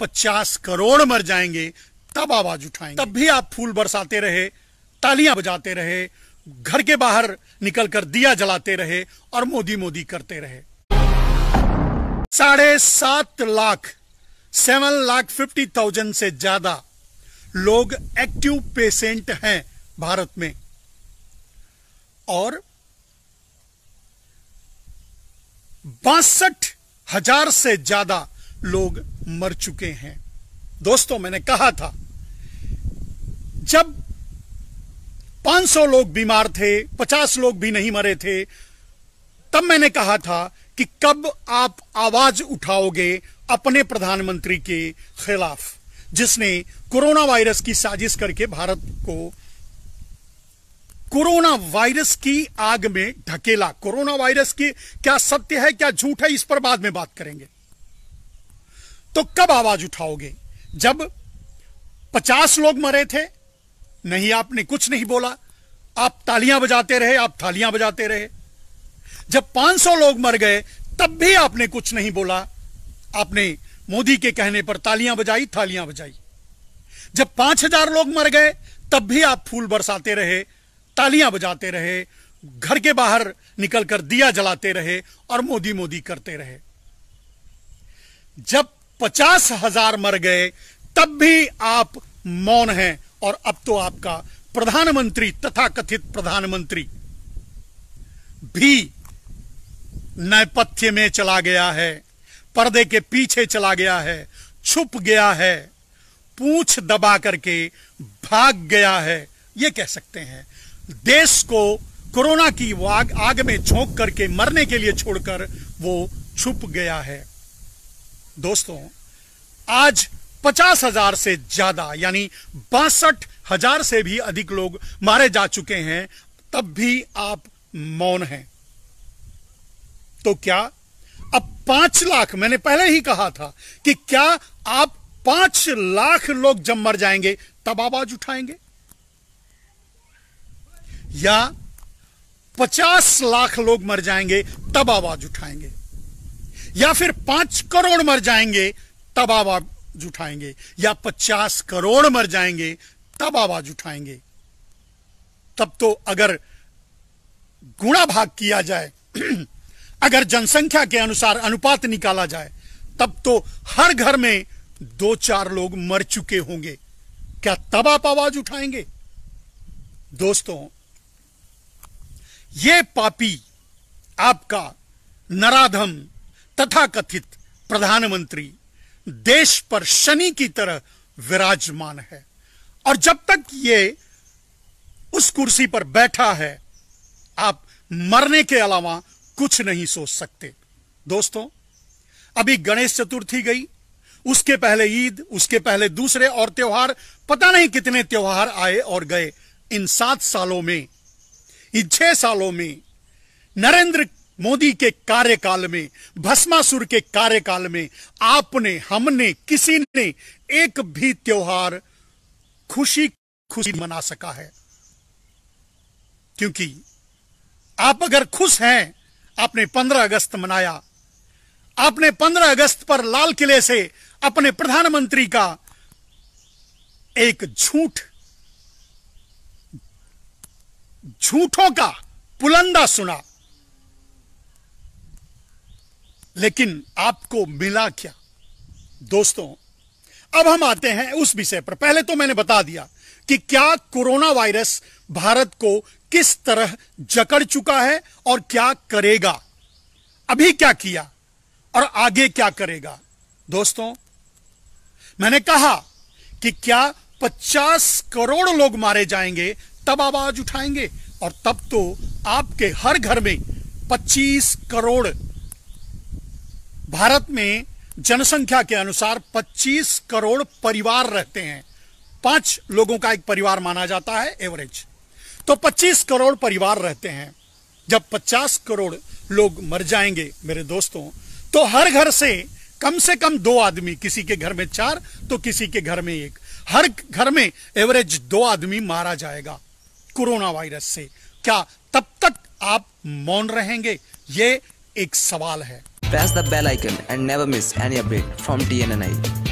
पचास करोड़ मर जाएंगे तब आवाज उठाएंगे तब भी आप फूल बरसाते रहे तालियां बजाते रहे घर के बाहर निकलकर दिया जलाते रहे और मोदी मोदी करते रहे साढ़े सात lakh seven lakh fifty thousand से ज्यादा लोग एक्टिव पेशेंट हैं भारत में और बासठ हजार से ज्यादा लोग मर चुके हैं दोस्तों मैंने कहा था जब 500 लोग बीमार थे 50 लोग भी नहीं मरे थे तब मैंने कहा था कि कब आप आवाज उठाओगे अपने प्रधानमंत्री के खिलाफ जिसने कोरोना वायरस की साजिश करके भारत को कोरोना वायरस की आग में ढकेला कोरोना वायरस की क्या सत्य है क्या झूठ है इस पर बाद में बात करेंगे तो कब आवाज उठाओगे जब पचास लोग मरे थे नहीं आपने कुछ नहीं बोला आप तालियां बजाते रहे आप थालियां बजाते रहे जब 500 लोग मर गए तब भी आपने कुछ नहीं बोला आपने मोदी के कहने पर तालियां बजाई थालियां बजाई जब 5000 लोग मर गए तब भी आप फूल बरसाते रहे तालियां बजाते रहे घर के बाहर निकलकर दिया जलाते रहे और मोदी मोदी करते रहे जब पचास हजार मर गए तब भी आप मौन हैं और अब तो आपका प्रधानमंत्री तथा कथित प्रधानमंत्री भी नैपथ्य में चला गया है पर्दे के पीछे चला गया है छुप गया है पूछ दबा करके भाग गया है ये कह सकते हैं देश को कोरोना की आग में झोंक करके मरने के लिए छोड़कर वो छुप गया है दोस्तों आज पचास हजार से ज्यादा यानी बासठ हजार से भी अधिक लोग मारे जा चुके हैं तब भी आप मौन हैं तो क्या अब पांच लाख मैंने पहले ही कहा था कि क्या आप पांच लाख लोग जब मर जाएंगे तब आवाज उठाएंगे या पचास लाख लोग मर जाएंगे तब आवाज उठाएंगे या फिर पांच करोड़ मर जाएंगे तब आवाज उठाएंगे या पचास करोड़ मर जाएंगे तब आवाज उठाएंगे तब तो अगर गुणा भाग किया जाए अगर जनसंख्या के अनुसार अनुपात निकाला जाए तब तो हर घर में दो चार लोग मर चुके होंगे क्या तब आप आवाज उठाएंगे दोस्तों ये पापी आपका नराधम तथा कथित प्रधानमंत्री देश पर शनि की तरह विराजमान है और जब तक ये उस कुर्सी पर बैठा है आप मरने के अलावा कुछ नहीं सोच सकते दोस्तों अभी गणेश चतुर्थी गई उसके पहले ईद उसके पहले दूसरे और त्योहार पता नहीं कितने त्योहार आए और गए इन सात सालों में इन छह सालों में नरेंद्र मोदी के कार्यकाल में भस्मासुर के कार्यकाल में आपने हमने किसी ने एक भी त्योहार खुशी खुशी मना सका है क्योंकि आप अगर खुश हैं आपने 15 अगस्त मनाया आपने 15 अगस्त पर लाल किले से अपने प्रधानमंत्री का एक झूठ झूठों का पुलंदा सुना लेकिन आपको मिला क्या दोस्तों अब हम आते हैं उस विषय पर पहले तो मैंने बता दिया कि क्या कोरोना वायरस भारत को किस तरह जकड़ चुका है और क्या करेगा अभी क्या किया और आगे क्या करेगा दोस्तों मैंने कहा कि क्या 50 करोड़ लोग मारे जाएंगे तब आवाज उठाएंगे और तब तो आपके हर घर में 25 करोड़ भारत में जनसंख्या के अनुसार 25 करोड़ परिवार रहते हैं पांच लोगों का एक परिवार माना जाता है एवरेज तो 25 करोड़ परिवार रहते हैं जब 50 करोड़ लोग मर जाएंगे मेरे दोस्तों तो हर घर से कम से कम दो आदमी किसी के घर में चार तो किसी के घर में एक हर घर में एवरेज दो आदमी मारा जाएगा कोरोना वायरस से क्या तब तक आप मौन रहेंगे ये एक सवाल है Press the bell icon and never miss any update from TNNI.